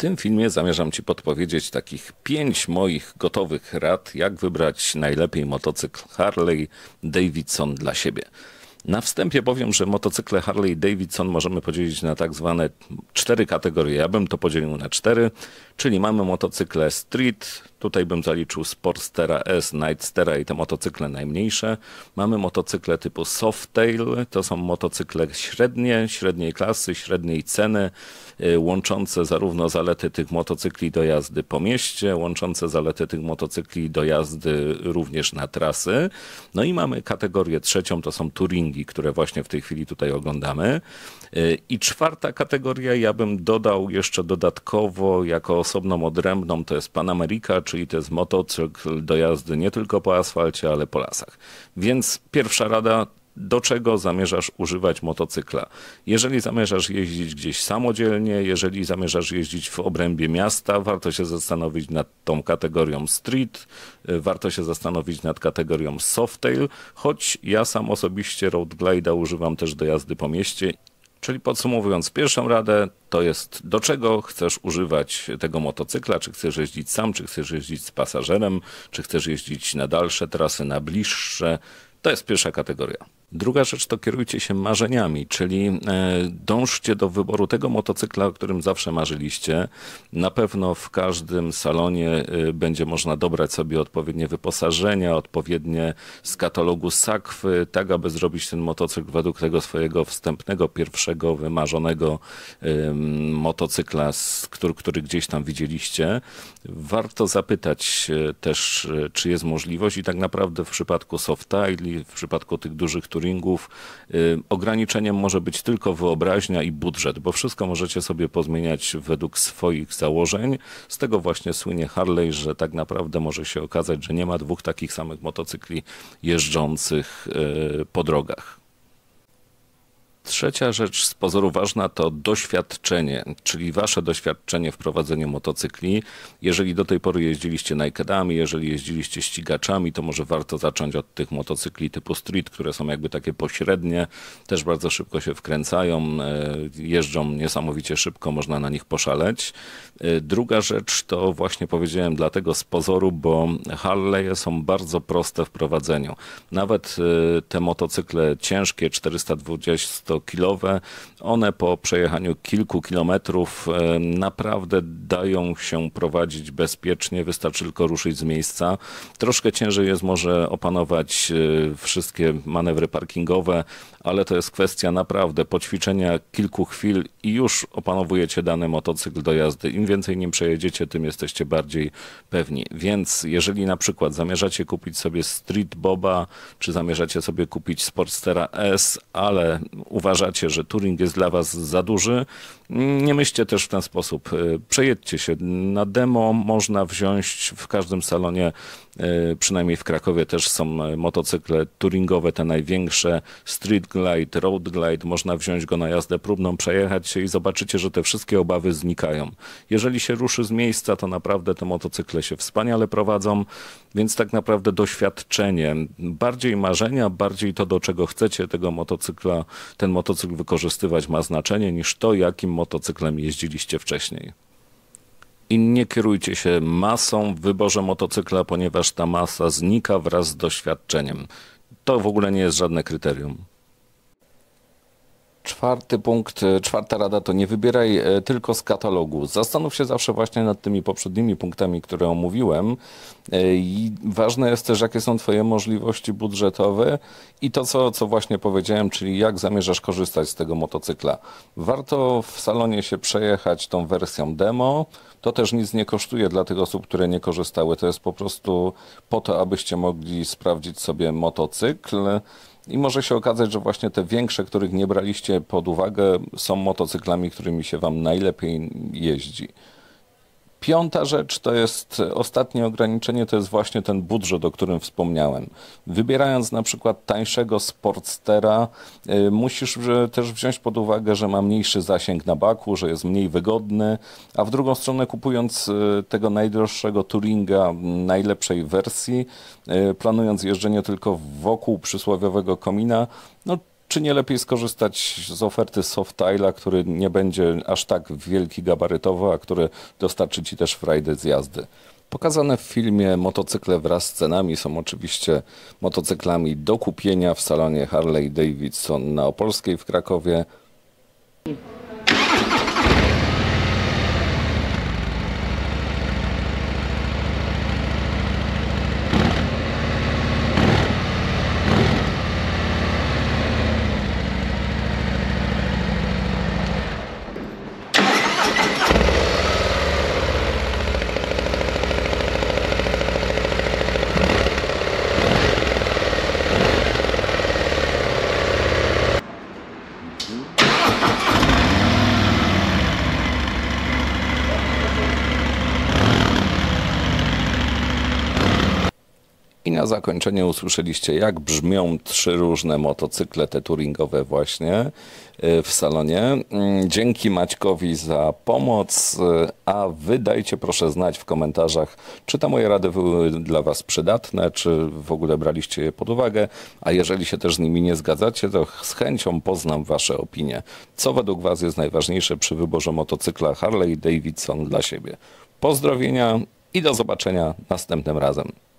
tym filmie zamierzam Ci podpowiedzieć takich pięć moich gotowych rad, jak wybrać najlepiej motocykl Harley Davidson dla siebie. Na wstępie powiem, że motocykle Harley Davidson możemy podzielić na tak zwane cztery kategorie. Ja bym to podzielił na cztery, czyli mamy motocykle street, tutaj bym zaliczył Sportstera S, Nightstera i te motocykle najmniejsze. Mamy motocykle typu Softail, to są motocykle średnie, średniej klasy, średniej ceny, y, łączące zarówno zalety tych motocykli do jazdy po mieście, łączące zalety tych motocykli do jazdy również na trasy. No i mamy kategorię trzecią, to są touring które właśnie w tej chwili tutaj oglądamy. E, I czwarta kategoria, ja bym dodał jeszcze dodatkowo jako osobną odrębną, to jest Pan America, czyli to jest motocykl do jazdy nie tylko po asfalcie, ale po lasach. Więc pierwsza rada do czego zamierzasz używać motocykla. Jeżeli zamierzasz jeździć gdzieś samodzielnie, jeżeli zamierzasz jeździć w obrębie miasta, warto się zastanowić nad tą kategorią street, y, warto się zastanowić nad kategorią softail, choć ja sam osobiście Road glider używam też do jazdy po mieście Czyli podsumowując, pierwszą radę to jest do czego chcesz używać tego motocykla, czy chcesz jeździć sam, czy chcesz jeździć z pasażerem, czy chcesz jeździć na dalsze trasy, na bliższe. To jest pierwsza kategoria. Druga rzecz to kierujcie się marzeniami, czyli e, dążcie do wyboru tego motocykla, o którym zawsze marzyliście. Na pewno w każdym salonie e, będzie można dobrać sobie odpowiednie wyposażenia, odpowiednie z katalogu sakwy, tak aby zrobić ten motocykl według tego swojego wstępnego, pierwszego, wymarzonego motocykla, który, gdzieś tam widzieliście. Warto zapytać e, też, czy jest możliwość i tak naprawdę w przypadku Softa, w przypadku tych dużych, turingów. Y, ograniczeniem może być tylko wyobraźnia i budżet, bo wszystko możecie sobie pozmieniać według swoich założeń. Z tego właśnie słynie Harley, że tak naprawdę może się okazać, że nie ma dwóch takich samych motocykli jeżdżących y, po drogach. Trzecia rzecz z pozoru ważna to doświadczenie, czyli wasze doświadczenie w prowadzeniu motocykli. Jeżeli do tej pory jeździliście Nakedami, jeżeli jeździliście ścigaczami, to może warto zacząć od tych motocykli typu street, które są jakby takie pośrednie, też bardzo szybko się wkręcają, e, jeżdżą niesamowicie szybko, można na nich poszaleć. E, druga rzecz to właśnie powiedziałem dlatego z pozoru, bo Harley'e są bardzo proste w prowadzeniu. Nawet e, te motocykle ciężkie 420 kilowe One po przejechaniu kilku kilometrów e, naprawdę dają się prowadzić bezpiecznie, wystarczy tylko ruszyć z miejsca. Troszkę ciężej jest może opanować e, wszystkie manewry parkingowe, ale to jest kwestia naprawdę poćwiczenia kilku chwil i już opanowujecie dany motocykl do jazdy. Im więcej nim przejedziecie, tym jesteście bardziej pewni. Więc jeżeli na przykład zamierzacie kupić sobie Street Boba, czy zamierzacie sobie kupić Sportstera S, ale uważacie, że Turing jest dla was za duży, nie myślcie też w ten sposób. E, przejedźcie się. Na demo można wziąć w każdym salonie, e, przynajmniej w Krakowie też są e, motocykle touringowe, te największe, street glide, road glide. Można wziąć go na jazdę próbną, przejechać się i zobaczycie, że te wszystkie obawy znikają. Jeżeli się ruszy z miejsca, to naprawdę te motocykle się wspaniale prowadzą, więc tak naprawdę doświadczenie, bardziej marzenia, bardziej to, do czego chcecie tego motocykla, ten ten motocykl wykorzystywać ma znaczenie niż to, jakim motocyklem jeździliście wcześniej. I nie kierujcie się masą w wyborze motocykla, ponieważ ta masa znika wraz z doświadczeniem. To w ogóle nie jest żadne kryterium. Czwarty punkt, e, czwarta rada to nie wybieraj e, tylko z katalogu. Zastanów się zawsze właśnie nad tymi poprzednimi punktami, które omówiłem. E, I ważne jest też, jakie są Twoje możliwości budżetowe i to, co, co właśnie powiedziałem, czyli jak zamierzasz korzystać z tego motocykla. Warto w salonie się przejechać tą wersją demo. To też nic nie kosztuje dla tych osób, które nie korzystały. To jest po prostu po to, abyście mogli sprawdzić sobie motocykl i może się okazać, że właśnie te większe, których nie braliście pod uwagę, są motocyklami, którymi się Wam najlepiej jeździ. Piąta rzecz to jest e, ostatnie ograniczenie, to jest właśnie ten budżet, o którym wspomniałem. Wybierając na przykład tańszego Sportstera, e, musisz e, też wziąć pod uwagę, że ma mniejszy zasięg na baku, że jest mniej wygodny, a w drugą stronę kupując tego najdroższego Turinga najlepszej wersji, planując jeżdżenie tylko wokół przysłowiowego komina, no czy nie lepiej skorzystać z oferty Softaila, który nie będzie aż tak wielki gabarytowo, a który dostarczy Ci też frajdy z jazdy? Pokazane w filmie motocykle wraz z cenami są oczywiście motocyklami do kupienia w salonie Harley Davidson na Opolskiej w Krakowie. Na zakończenie usłyszeliście, jak brzmią trzy różne motocykle, te touringowe właśnie y, w salonie. Mm, dzięki Maćkowi za pomoc, y, a wydajcie proszę znać w komentarzach, czy te moje rady były dla Was przydatne, czy w ogóle braliście je pod uwagę, a jeżeli się też z nimi nie zgadzacie, to z chęcią poznam Wasze opinie. Co według Was jest najważniejsze przy wyborze motocykla Harley Davidson dla siebie? Pozdrowienia i do zobaczenia następnym razem.